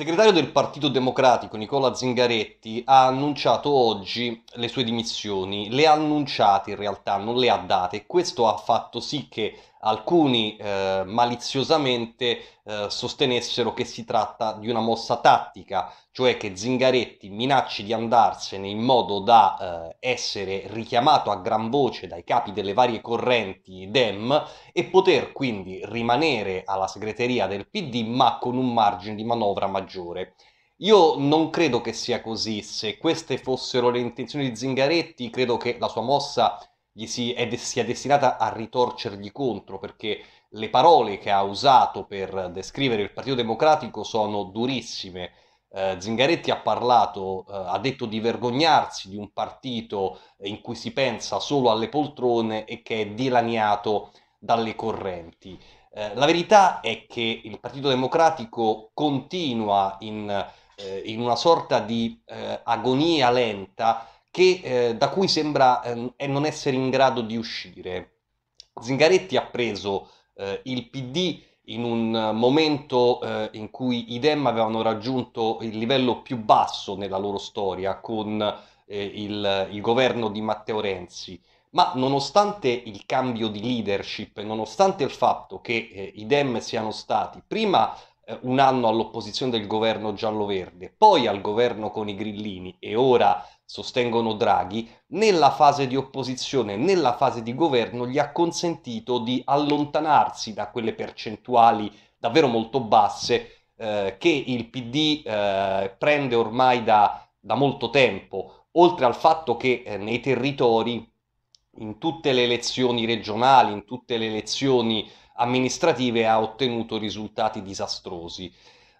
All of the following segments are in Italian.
segretario del Partito Democratico Nicola Zingaretti ha annunciato oggi le sue dimissioni, le ha annunciate in realtà, non le ha date, questo ha fatto sì che alcuni eh, maliziosamente eh, sostenessero che si tratta di una mossa tattica, cioè che Zingaretti minacci di andarsene in modo da eh, essere richiamato a gran voce dai capi delle varie correnti DEM e poter quindi rimanere alla segreteria del PD ma con un margine di manovra maggiore. Io non credo che sia così, se queste fossero le intenzioni di Zingaretti credo che la sua mossa gli si, è, sia destinata a ritorcergli contro perché le parole che ha usato per descrivere il Partito Democratico sono durissime. Eh, Zingaretti ha parlato, eh, ha detto di vergognarsi di un partito in cui si pensa solo alle poltrone e che è dilaniato dalle correnti. Eh, la verità è che il Partito Democratico continua in, eh, in una sorta di eh, agonia lenta che, eh, da cui sembra eh, non essere in grado di uscire. Zingaretti ha preso eh, il PD in un momento eh, in cui i Dem avevano raggiunto il livello più basso nella loro storia con eh, il, il governo di Matteo Renzi. Ma nonostante il cambio di leadership, nonostante il fatto che eh, i Dem siano stati prima eh, un anno all'opposizione del governo giallo-verde, poi al governo con i grillini e ora sostengono Draghi, nella fase di opposizione, nella fase di governo, gli ha consentito di allontanarsi da quelle percentuali davvero molto basse eh, che il PD eh, prende ormai da, da, molto tempo, oltre al fatto che eh, nei territori, in tutte le elezioni regionali, in tutte le elezioni amministrative, ha ottenuto risultati disastrosi.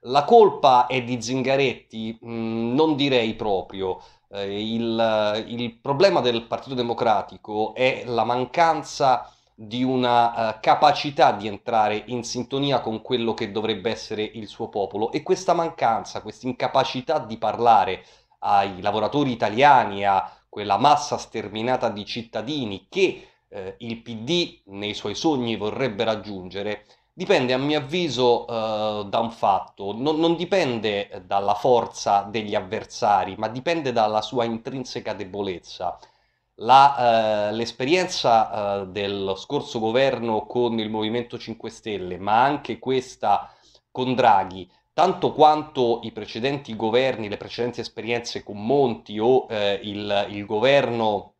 La colpa è di Zingaretti? Mm, non direi proprio. Eh, il, il, problema del Partito Democratico è la mancanza di una uh, capacità di entrare in sintonia con quello che dovrebbe essere il suo popolo e questa mancanza, questa incapacità di parlare ai lavoratori italiani, a quella massa sterminata di cittadini che eh, il PD nei suoi sogni vorrebbe raggiungere, Dipende, a mio avviso, eh, da un fatto, non, non, dipende dalla forza degli avversari, ma dipende dalla sua intrinseca debolezza. Eh, l'esperienza eh, del scorso governo con il Movimento 5 Stelle, ma anche questa con Draghi, tanto quanto i precedenti governi, le precedenti esperienze con Monti o eh, il, il, governo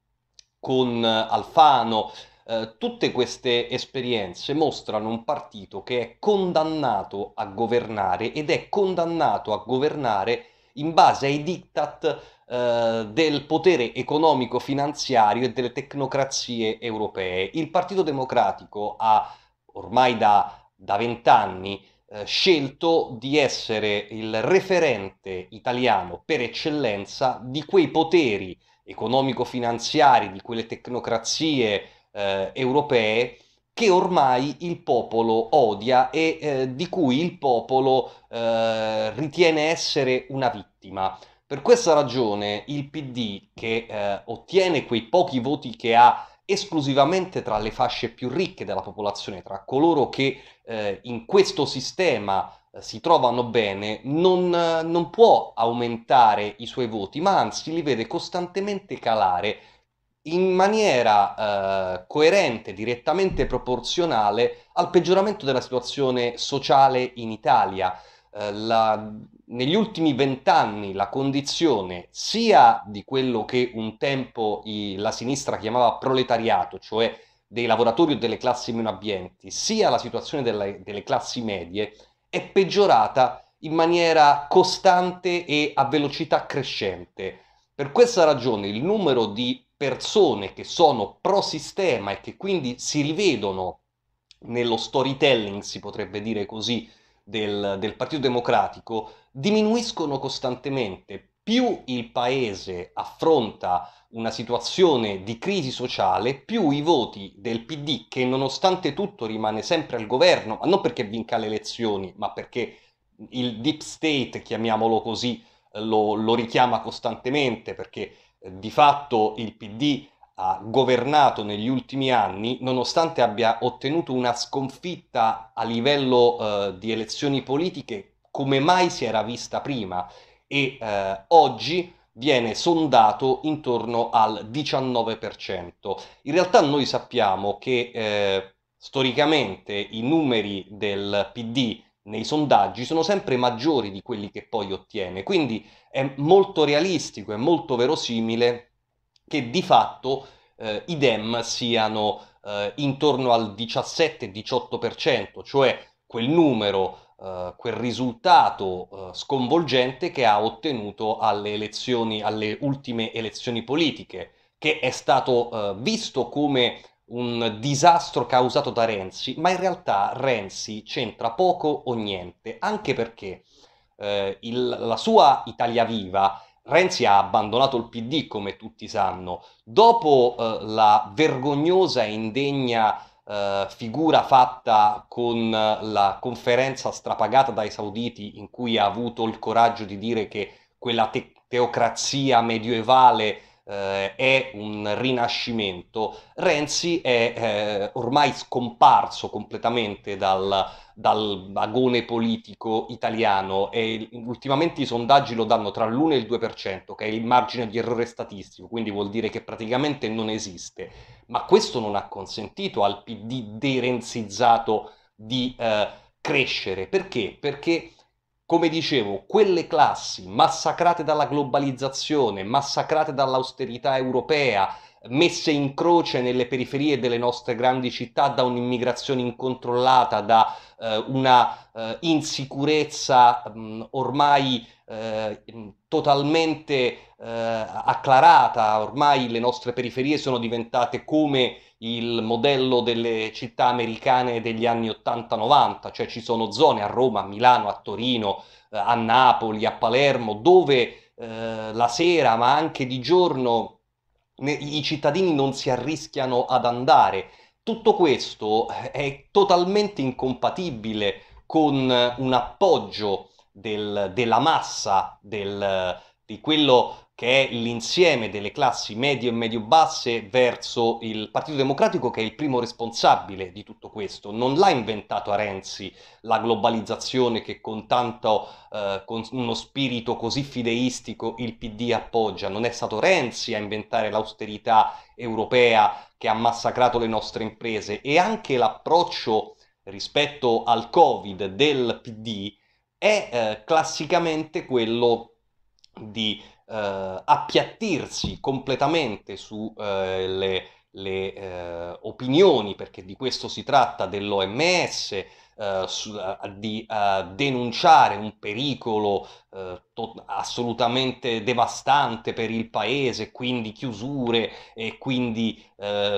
con eh, Alfano, eh, tutte queste esperienze mostrano un partito che è condannato a governare ed è condannato a governare in base ai diktat eh, del potere economico-finanziario e delle tecnocrazie europee. Il Partito Democratico ha ormai da vent'anni eh, scelto di essere il referente italiano per eccellenza di quei poteri economico-finanziari, di quelle tecnocrazie eh, europee che ormai il popolo odia e eh, di cui il popolo eh, ritiene essere una vittima. Per questa ragione il PD, che eh, ottiene quei pochi voti che ha esclusivamente tra le fasce più ricche della popolazione, tra coloro che eh, in questo sistema eh, si trovano bene, non, non può aumentare i suoi voti, ma anzi li vede costantemente calare in maniera eh, coerente, direttamente proporzionale al peggioramento della situazione sociale in Italia. Eh, la, negli ultimi vent'anni la condizione sia di quello che un tempo i, la sinistra chiamava proletariato, cioè dei lavoratori o delle classi meno abbienti, sia la situazione delle, delle classi medie, è peggiorata in maniera costante e a velocità crescente. Per questa ragione il numero di persone che sono pro sistema e che quindi si rivedono nello storytelling, si potrebbe dire così, del, del Partito Democratico, diminuiscono costantemente. Più il paese affronta una situazione di crisi sociale, più i voti del PD, che nonostante tutto rimane sempre al governo, ma non perché vinca le elezioni, ma perché il deep state, chiamiamolo così, lo, lo richiama costantemente, perché di fatto il PD ha governato negli ultimi anni, nonostante abbia ottenuto una sconfitta a livello eh, di elezioni politiche come mai si era vista prima e eh, oggi viene sondato intorno al 19%. In realtà noi sappiamo che eh, storicamente i numeri del PD nei sondaggi sono sempre maggiori di quelli che poi ottiene. Quindi è molto realistico, è molto verosimile che di fatto eh, i Dem siano eh, intorno al 17-18%, cioè quel numero, eh, quel risultato eh, sconvolgente che ha ottenuto alle elezioni, alle ultime elezioni politiche, che è stato eh, visto come un disastro causato da Renzi, ma in realtà Renzi c'entra poco o niente, anche perché eh, il, la sua Italia Viva, Renzi ha abbandonato il PD, come tutti sanno, dopo eh, la vergognosa e indegna eh, figura fatta con la conferenza strapagata dai sauditi in cui ha avuto il coraggio di dire che quella te- teocrazia medievale eh, è un rinascimento, Renzi è eh, ormai scomparso completamente dal, dal vagone politico italiano e ultimamente i sondaggi lo danno tra l'1 e il 2%, che è il margine di errore statistico, quindi vuol dire che praticamente non esiste. Ma questo non ha consentito al PD derenzizzato di eh, crescere. Perché? Perché come dicevo, quelle classi massacrate dalla globalizzazione, massacrate dall'austerità europea, messe in croce nelle periferie delle nostre grandi città da un'immigrazione incontrollata, da eh, una eh, insicurezza mh, ormai eh, totalmente eh, acclarata, ormai le nostre periferie sono diventate come il modello delle città americane degli anni 80-90, cioè ci sono zone a Roma, a Milano, a Torino, eh, a Napoli, a Palermo, dove eh, la sera ma anche di giorno ne- i cittadini non si arrischiano ad andare. Tutto questo eh, è totalmente incompatibile con eh, un appoggio del, della massa, del, di quello che è l'insieme delle classi medio e medio-basse verso il Partito Democratico che è il primo responsabile di tutto questo. Non l'ha inventato Renzi la globalizzazione che con tanto eh, con uno spirito così fideistico il PD appoggia. Non è stato Renzi a inventare l'austerità europea che ha massacrato le nostre imprese e anche l'approccio rispetto al Covid del PD è eh, classicamente quello di eh, appiattirsi completamente sulle eh, eh, opinioni, perché di questo si tratta dell'OMS, eh, su, di denunciare un pericolo eh, to- assolutamente devastante per il paese, quindi chiusure e quindi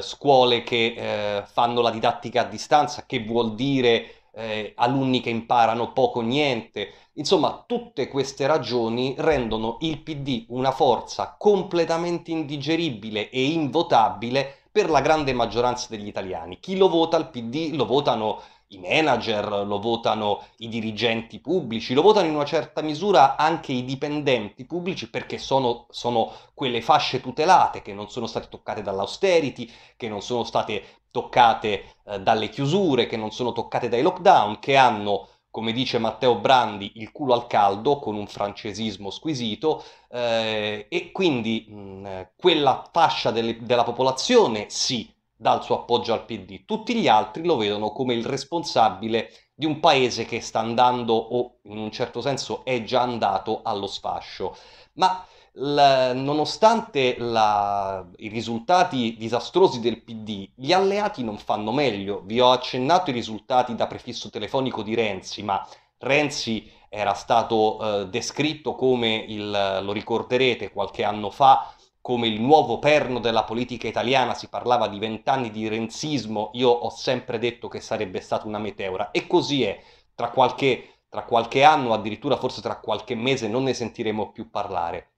scuole che fanno la didattica a distanza, che vuol dire eh, alunni che imparano poco o niente. Insomma, tutte queste ragioni rendono il PD una forza completamente indigeribile e invotabile per la grande maggioranza degli italiani. Chi lo vota il PD lo votano i manager, lo votano i dirigenti pubblici, lo votano in una certa misura anche i dipendenti pubblici perché sono, sono, quelle fasce tutelate che non sono state toccate dall'austerity, che non sono state toccate eh, dalle chiusure, che non sono toccate dai lockdown, che hanno come dice Matteo Brandi, il culo al caldo con un francesismo squisito eh, e quindi mh, quella fascia delle, della popolazione sì dà il suo appoggio al PD, tutti gli altri lo vedono come il responsabile di un paese che sta andando o in un certo senso è già andato allo sfascio. Ma la, nonostante la, i risultati disastrosi del PD, gli alleati non fanno meglio. Vi ho accennato i risultati da prefisso telefonico di Renzi, ma Renzi era stato eh, descritto come il, lo ricorderete qualche anno fa, come il nuovo perno della politica italiana, si parlava di vent'anni di renzismo, io ho sempre detto che sarebbe stata una meteora e così è, tra qualche, tra qualche anno, addirittura forse tra qualche mese non ne sentiremo più parlare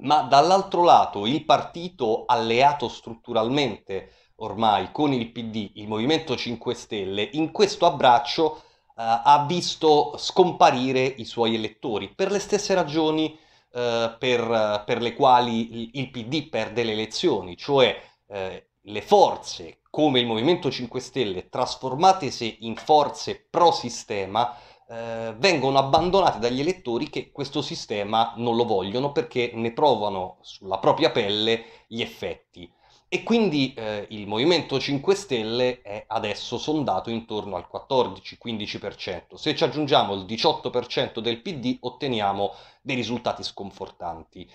ma dall'altro lato il partito alleato strutturalmente ormai con il PD, il Movimento 5 Stelle, in questo abbraccio eh, ha visto scomparire i suoi elettori per le stesse ragioni eh, per, per, le quali il, PD perde le elezioni, cioè eh, le forze come il Movimento 5 Stelle trasformatesi in forze pro sistema eh, vengono abbandonate dagli elettori che questo sistema non lo vogliono perché ne provano sulla propria pelle gli effetti. E quindi eh, il Movimento 5 Stelle è adesso sondato intorno al 14-15%. Se ci aggiungiamo il 18% del PD otteniamo dei risultati sconfortanti.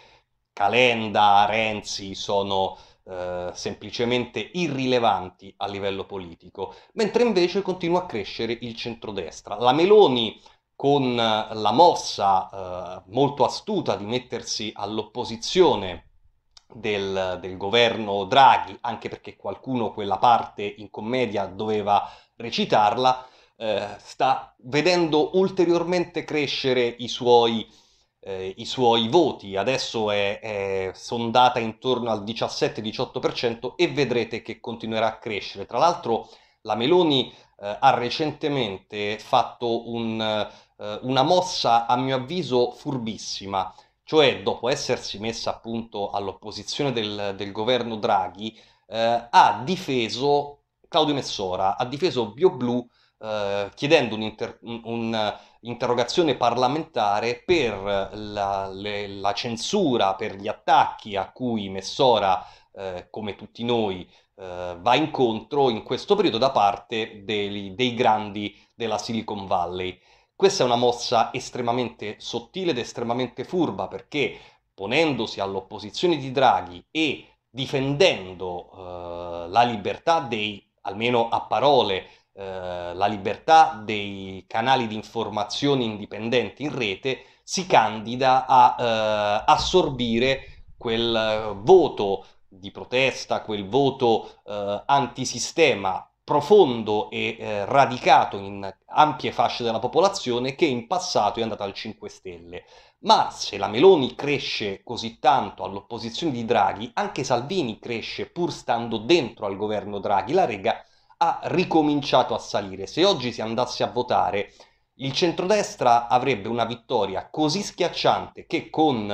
Calenda, Renzi sono eh, semplicemente irrilevanti a livello politico, mentre invece continua a crescere il centrodestra. La Meloni con la mossa eh, molto astuta di mettersi all'opposizione del, del, governo Draghi, anche perché qualcuno quella parte in commedia doveva recitarla, eh, sta vedendo ulteriormente crescere i suoi eh, i suoi voti, adesso è, è sondata intorno al 17-18% e vedrete che continuerà a crescere. Tra l'altro la Meloni eh, ha recentemente fatto un, eh, una mossa a mio avviso furbissima, cioè dopo essersi messa appunto all'opposizione del, del governo Draghi eh, ha difeso Claudio Messora, ha difeso BioBlu eh, chiedendo un, inter- un, un interrogazione parlamentare per la, le, la censura, per gli attacchi a cui Messora, eh, come tutti noi, eh, va incontro in questo periodo da parte dei, dei grandi della Silicon Valley. Questa è una mossa estremamente sottile ed estremamente furba perché ponendosi all'opposizione di Draghi e difendendo eh, la libertà dei, almeno a parole, eh, la libertà dei canali di informazione indipendenti in rete, si candida a eh, assorbire quel eh, voto di protesta, quel voto eh, antisistema profondo e eh, radicato in ampie fasce della popolazione che in passato è andata al 5 Stelle. Ma se la Meloni cresce così tanto all'opposizione di Draghi, anche Salvini cresce pur stando dentro al governo Draghi. La Lega ha ricominciato a salire. Se oggi si andasse a votare, il centrodestra avrebbe una vittoria così schiacciante che con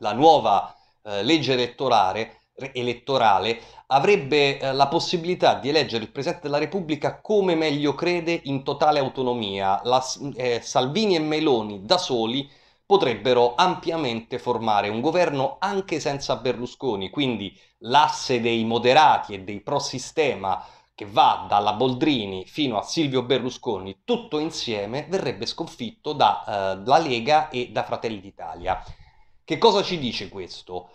la nuova eh, legge elettorale, elettorale avrebbe eh, la possibilità di eleggere il Presidente della Repubblica come meglio crede in totale autonomia. La, eh, Salvini e Meloni da soli potrebbero ampiamente formare un governo anche senza Berlusconi, quindi l'asse dei moderati e dei pro sistema che va dalla Boldrini fino a Silvio Berlusconi, tutto insieme, verrebbe sconfitto dalla eh, Lega e da Fratelli d'Italia. Che cosa ci dice questo?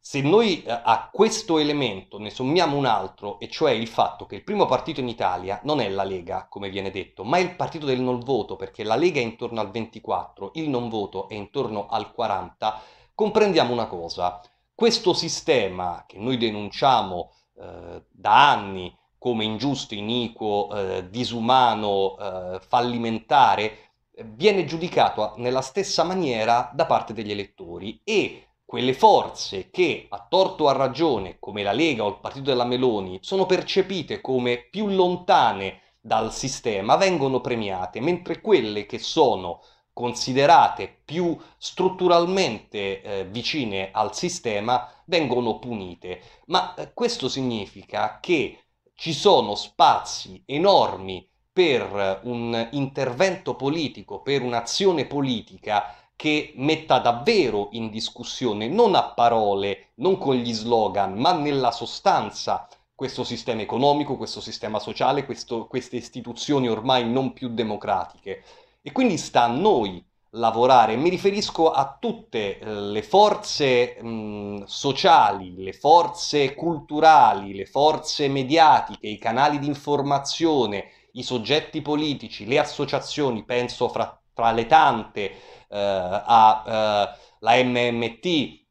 Se noi eh, a questo elemento ne sommiamo un altro, e cioè il fatto che il primo partito in Italia non è la Lega, come viene detto, ma è il partito del non voto, perché la Lega è intorno al 24, il non voto è intorno al 40, comprendiamo una cosa. Questo sistema che noi denunciamo eh, da anni come ingiusto, iniquo, eh, disumano, eh, fallimentare, viene giudicato nella stessa maniera da parte degli elettori e quelle forze che, a torto o a ragione, come la Lega o il partito della Meloni, sono percepite come più lontane dal sistema, vengono premiate, mentre quelle che sono considerate più strutturalmente eh, vicine al sistema vengono punite. Ma eh, questo significa che ci sono spazi enormi per eh, un intervento politico, per un'azione politica che metta davvero in discussione, non a parole, non con gli slogan, ma nella sostanza questo sistema economico, questo sistema sociale, questo, queste istituzioni ormai non più democratiche. E quindi sta a noi lavorare. Mi riferisco a tutte eh, le forze mh, sociali, le forze culturali, le forze mediatiche, i canali di informazione, i soggetti politici, le associazioni, penso fra, tra le tante eh, a eh, MMT,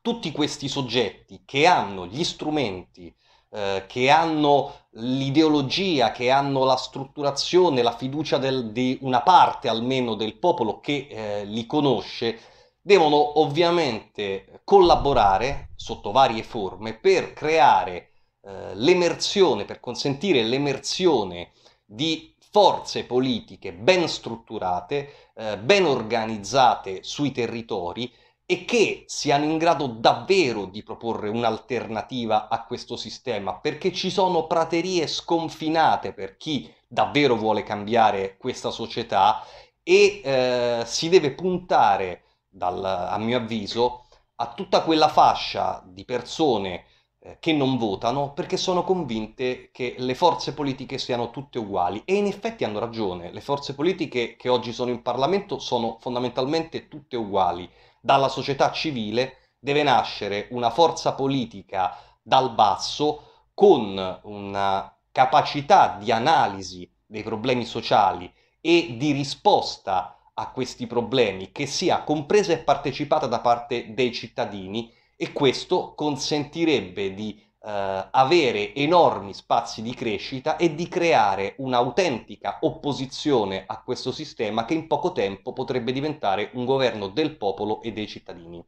tutti questi soggetti che hanno gli strumenti eh, che hanno l'ideologia, che hanno la strutturazione, la fiducia del, di una parte almeno del popolo che eh, li conosce, devono ovviamente collaborare sotto varie forme per creare eh, l'emersione, per consentire l'emersione di forze politiche ben strutturate, eh, ben organizzate sui territori e che siano in grado davvero di proporre un'alternativa a questo sistema, perché ci sono praterie sconfinate per chi davvero vuole cambiare questa società e eh, si deve puntare, dal, a mio avviso, a tutta quella fascia di persone eh, che non votano perché sono convinte che le forze politiche siano tutte uguali e in effetti hanno ragione, le forze politiche che oggi sono in Parlamento sono fondamentalmente tutte uguali dalla società civile deve nascere una forza politica dal basso con una capacità di analisi dei problemi sociali e di risposta a questi problemi che sia compresa e partecipata da parte dei cittadini e questo consentirebbe di eh, avere enormi spazi di crescita e di creare un'autentica opposizione a questo sistema che in poco tempo potrebbe diventare un governo del popolo e dei cittadini.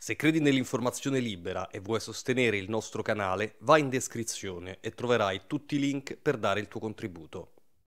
Se credi nell'informazione libera e vuoi sostenere il nostro canale, vai in descrizione e troverai tutti i link per dare il tuo contributo.